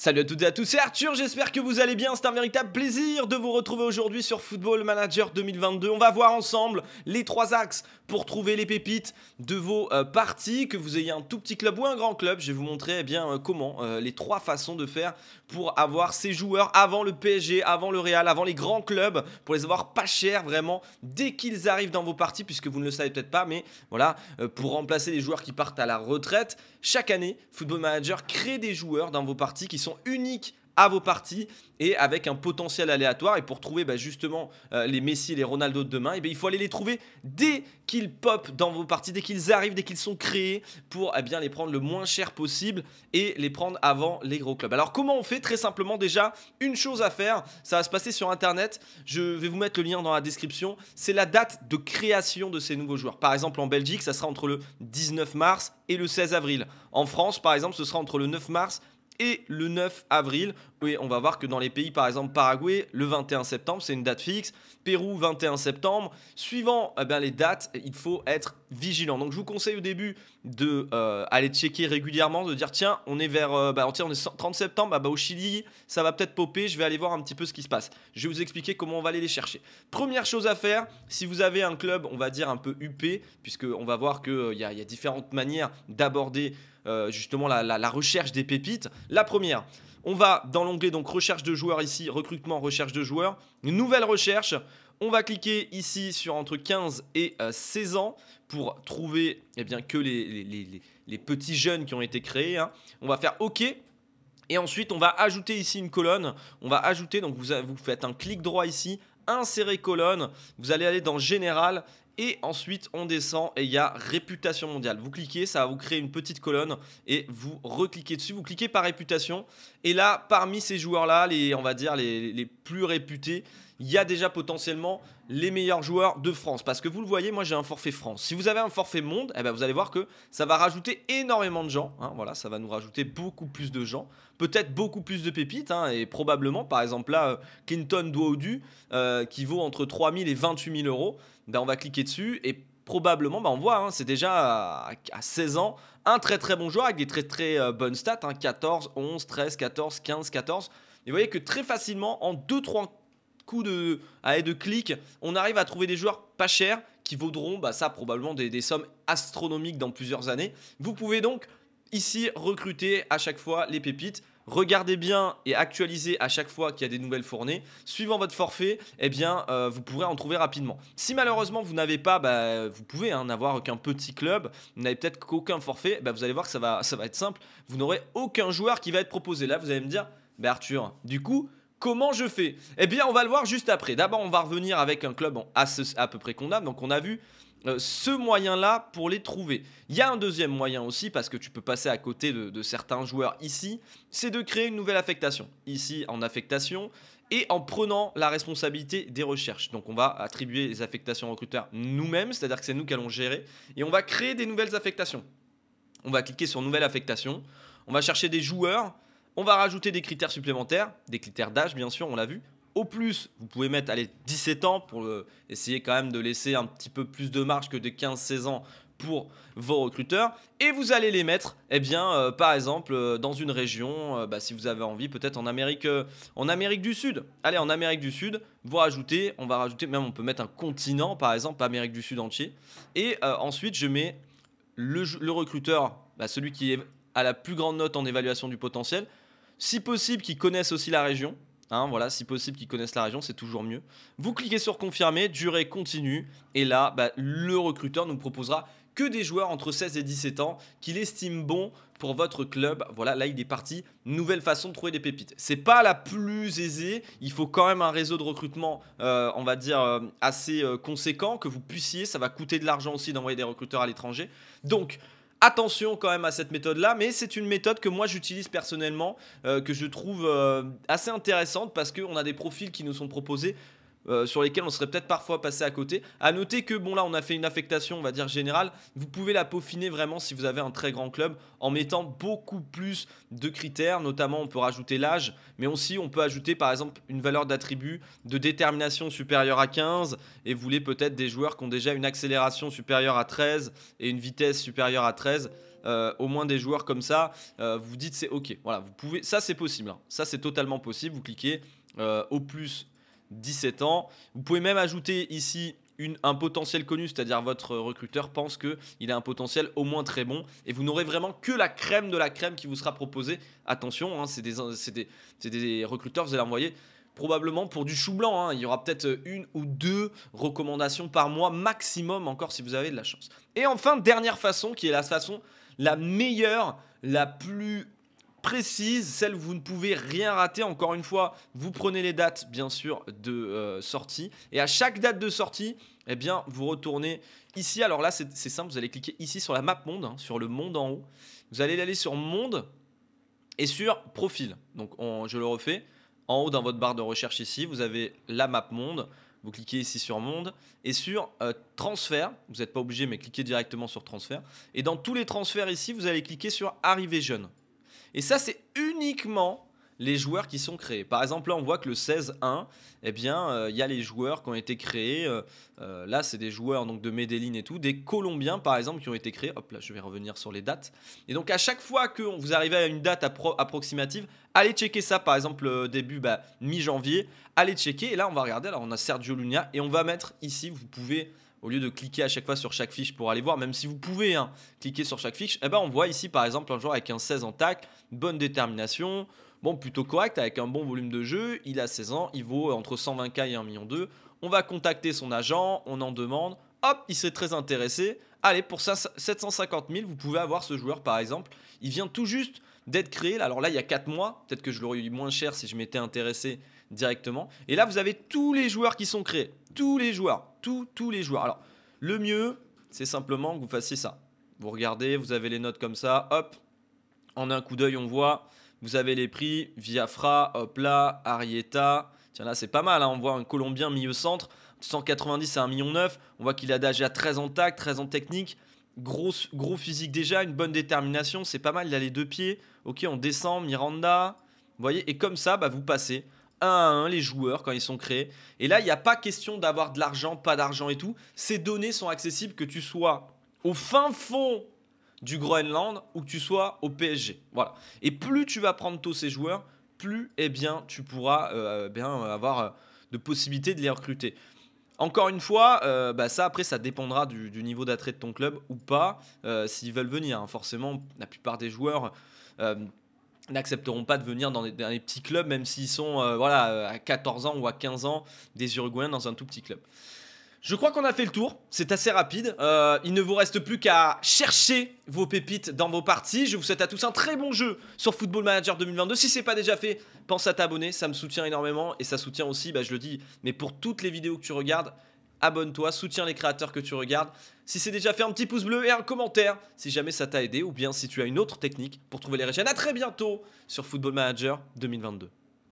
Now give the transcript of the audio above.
Salut à toutes et à tous, c'est Arthur, j'espère que vous allez bien, c'est un véritable plaisir de vous retrouver aujourd'hui sur Football Manager 2022. On va voir ensemble les trois axes pour trouver les pépites de vos euh, parties, que vous ayez un tout petit club ou un grand club, je vais vous montrer eh bien euh, comment, euh, les trois façons de faire pour avoir ces joueurs avant le PSG, avant le Real, avant les grands clubs, pour les avoir pas cher vraiment dès qu'ils arrivent dans vos parties, puisque vous ne le savez peut-être pas, mais voilà, pour remplacer les joueurs qui partent à la retraite, chaque année, Football Manager crée des joueurs dans vos parties qui sont uniques à vos parties et avec un potentiel aléatoire. Et pour trouver bah, justement euh, les Messi, et les Ronaldo de demain, et eh bien, il faut aller les trouver dès qu'ils pop dans vos parties, dès qu'ils arrivent, dès qu'ils sont créés pour eh bien, les prendre le moins cher possible et les prendre avant les gros clubs. Alors comment on fait Très simplement déjà, une chose à faire, ça va se passer sur Internet, je vais vous mettre le lien dans la description, c'est la date de création de ces nouveaux joueurs. Par exemple en Belgique, ça sera entre le 19 mars et le 16 avril. En France, par exemple, ce sera entre le 9 mars et le 9 avril. oui, on va voir que dans les pays, par exemple Paraguay, le 21 septembre, c'est une date fixe. Pérou, 21 septembre. Suivant eh ben, les dates, il faut être vigilant. Donc je vous conseille au début de euh, checker régulièrement, de dire tiens, on est vers euh, bah, on est 30 septembre, bah, bah, au Chili, ça va peut-être popper, je vais aller voir un petit peu ce qui se passe. Je vais vous expliquer comment on va aller les chercher. Première chose à faire, si vous avez un club, on va dire un peu UP, puisqu'on va voir qu'il euh, il y a différentes manières d'aborder euh, justement la, recherche des pépites. La première, on va dans l'onglet donc recherche de joueurs ici, recrutement, recherche de joueurs, nouvelle recherche. On va cliquer ici sur entre 15 et 16 euh, ans pour trouver et eh bien, que les, les, petits jeunes qui ont été créés. Hein. On va faire OK. Et ensuite, on va ajouter ici une colonne. On va ajouter, donc vous, vous faites un clic droit ici, insérer colonne, vous allez aller dans général et ensuite, on descend et il y a réputation mondiale. Vous cliquez, ça va vous créer une petite colonne et vous recliquez dessus. Vous cliquez par réputation. Et là, parmi ces joueurs-là, les, on va dire les, les plus réputés, il y a déjà potentiellement les meilleurs joueurs de France. Parce que vous le voyez, moi j'ai un forfait France. Si vous avez un forfait monde, eh ben vous allez voir que ça va rajouter énormément de gens. Hein. voilà, ça va nous rajouter beaucoup plus de gens. Peut-être beaucoup plus de pépites. Hein, et probablement, par exemple là, euh, Clinton Douaudu, euh, qui vaut entre 3 000 et 28 000 euros. Ben, on va cliquer dessus et probablement, ben on voit, hein, c'est déjà à, 16 ans, un très très bon joueur avec des très très euh, bonnes stats, 14, 11, 13, 14, 15, 14. Et vous voyez que très facilement, en 2-3 Coup de, et de clic, on arrive à trouver des joueurs pas chers qui vaudront bah, ça probablement des, sommes astronomiques dans plusieurs années. Vous pouvez donc ici recruter à chaque fois les pépites regardez bien et actualisez à chaque fois qu'il y a des nouvelles fournées. Suivant votre forfait, eh bien, euh, vous pourrez en trouver rapidement. Si malheureusement vous n'avez pas, bah, vous pouvez en hein, n'avoir qu'un petit club, vous n'avez peut-être qu'aucun forfait, bah, vous allez voir que ça va, ça va être simple. Vous n'aurez aucun joueur qui va être proposé. Là, vous allez me dire, bah Arthur, du coup, Comment je fais Eh bien, on va le voir juste après. D'abord, on va revenir avec un club à, peu près a. Donc, on a vu euh, ce moyen-là pour les trouver. Il y a un deuxième moyen aussi, parce que tu peux passer à côté de, certains joueurs ici, c'est de créer une nouvelle affectation. Ici, en affectation, et en prenant la responsabilité des recherches. Donc on va attribuer les affectations recruteurs nous-mêmes, c'est-à-dire que c'est nous qui allons gérer, et on va créer des nouvelles affectations. On va cliquer sur nouvelle affectation, on va chercher des joueurs on va rajouter des critères supplémentaires, des critères d'âge bien sûr, on l'a vu. Au plus, vous pouvez mettre allez, 17 ans pour euh, essayer quand même de laisser un petit peu plus de marge que des 15-16 ans pour vos recruteurs et vous allez les mettre eh bien euh, par exemple euh, dans une région bah, si vous avez envie peut-être en Amérique en Amérique du Sud allez en Amérique du Sud vous rajoutez on va rajouter même on peut mettre un continent par exemple Amérique du Sud entier et ensuite je mets le, recruteur bah, celui qui est à la plus grande note en évaluation du potentiel si possible, qu'ils connaissent aussi la région. Hein, voilà, si possible qu'ils connaissent la région, c'est toujours mieux. Vous cliquez sur confirmer, durée continue, et là, bah, le recruteur nous proposera que des joueurs entre 16 et 17 ans qu'il estime bon pour votre club. Voilà, là il est parti. Nouvelle façon de trouver des pépites. C'est pas la plus aisée. Il faut quand même un réseau de recrutement, euh, on va dire, euh, assez euh, conséquent, que vous puissiez. Ça va coûter de l'argent aussi d'envoyer des recruteurs à l'étranger. Donc, Attention quand même à cette méthode-là, mais c'est une méthode que moi j'utilise personnellement, euh, que je trouve euh, assez intéressante parce qu'on a des profils qui nous sont proposés euh, sur lesquels on serait peut-être parfois passé à côté. À noter que bon là on a fait une affectation on va dire générale, vous pouvez la peaufiner vraiment si vous avez un très grand club en mettant beaucoup plus de critères, notamment on peut rajouter l'âge, mais aussi on peut ajouter par exemple une valeur d'attribut de détermination supérieure à 15 et vous voulez peut-être des joueurs qui ont déjà une accélération supérieure à 13 et une vitesse supérieure à 13. Euh, au moins des joueurs comme ça, euh, vous dites c'est ok. Voilà, vous pouvez, ça c'est possible, hein. ça c'est totalement possible. Vous cliquez au plus 17 ans. Vous pouvez même ajouter ici un potentiel connu, c'est-à-dire votre recruteur pense qu'il a un potentiel au moins très bon, et vous n'aurez vraiment que la crème de la crème qui vous sera proposée. Attention, hein, c'est des, recruteurs, vous allez envoyer probablement pour du chou blanc. Hein. Il y aura peut-être une ou deux recommandations par mois maximum, encore si vous avez de la chance. Et enfin, dernière façon, qui est la façon la meilleure, la plus précise, celle où vous ne pouvez rien rater. Encore une fois, vous prenez les dates, bien sûr, de euh, sortie. Et à chaque date de sortie, eh bien, vous retournez ici. Alors là, c'est simple, vous allez cliquer ici sur la map monde, hein, sur le monde en haut. Vous allez aller sur monde et sur profil. Donc, je le refais. En haut dans votre barre de recherche ici, vous avez la map monde. Vous cliquez ici sur monde et sur euh, transfert. Vous n'êtes pas obligé, mais cliquez directement sur transfert. Et dans tous les transferts ici, vous allez cliquer sur arrivée jeune. Et ça, c'est uniquement les joueurs qui sont créés. Par exemple, là, on voit que le 16-1, eh bien, il euh, y a les joueurs qui ont été créés. Euh, euh, là, c'est des joueurs donc de Medellin et tout, des Colombiens, par exemple, qui ont été créés. Hop là, je vais revenir sur les dates. Et donc, à chaque fois que vous arrivez à une date approximative, allez checker ça. Par exemple, début bah, mi-janvier, allez checker. Et là, on va regarder. Alors, on a Sergio Lunia. et on va mettre ici, vous pouvez au lieu de cliquer à chaque fois sur chaque fiche pour aller voir, même si vous pouvez hein, cliquer sur chaque fiche, eh ben on voit ici par exemple un joueur avec un 16 en tac, bonne détermination, bon plutôt correct, avec un bon volume de jeu, il a 16 ans, il vaut entre 120K et 1 million 2. On va contacter son agent, on en demande, hop, il s'est très intéressé. Allez, pour 750 000, vous pouvez avoir ce joueur par exemple. Il vient tout juste d'être créé. Alors là, il y a 4 mois. Peut-être que je l'aurais eu moins cher si je m'étais intéressé directement. Et là, vous avez tous les joueurs qui sont créés. Tous les joueurs tous, les joueurs. Alors, le mieux, c'est simplement que vous fassiez ça. Vous regardez, vous avez les notes comme ça, hop, en un coup d'œil, on voit. Vous avez les prix, Viafra, hop là, Arieta. Tiens, là, c'est pas mal, hein, on voit un Colombien milieu centre 190 à un million. On voit qu'il a déjà 13 en tact, 13 en technique. Gros, gros physique déjà, une bonne détermination, c'est pas mal, il a les deux pieds. Ok, on descend, Miranda, vous voyez, et comme ça, bah, vous passez un à un les joueurs quand ils sont créés. Et là, il n'y a pas question d'avoir de l'argent, pas d'argent et tout. Ces données sont accessibles que tu sois au fin fond du Groenland ou que tu sois au PSG. Voilà. Et plus tu vas prendre tôt ces joueurs, plus eh bien, tu pourras euh, bien euh, avoir euh, de possibilités de les recruter. Encore une fois, bah, ça après ça dépendra du, du niveau d'attrait de ton club ou pas, s'ils veulent venir. Hein. Forcément, la plupart des joueurs n'accepteront pas de venir dans des, petits clubs, même s'ils sont euh, voilà, euh, à 14 ans ou à 15 ans des Uruguayens dans un tout petit club. Je crois qu'on a fait le tour, c'est assez rapide. Euh, il ne vous reste plus qu'à chercher vos pépites dans vos parties. Je vous souhaite à tous un très bon jeu sur Football Manager 2022. Si ce n'est pas déjà fait, pense à t'abonner, ça me soutient énormément et ça soutient aussi, bah, je le dis, mais pour toutes les vidéos que tu regardes, abonne-toi, soutiens les créateurs que tu regardes. Si c'est déjà fait, un petit pouce bleu et un commentaire si jamais ça t'a aidé ou bien si tu as une autre technique pour trouver les régènes. À très bientôt sur Football Manager 2022.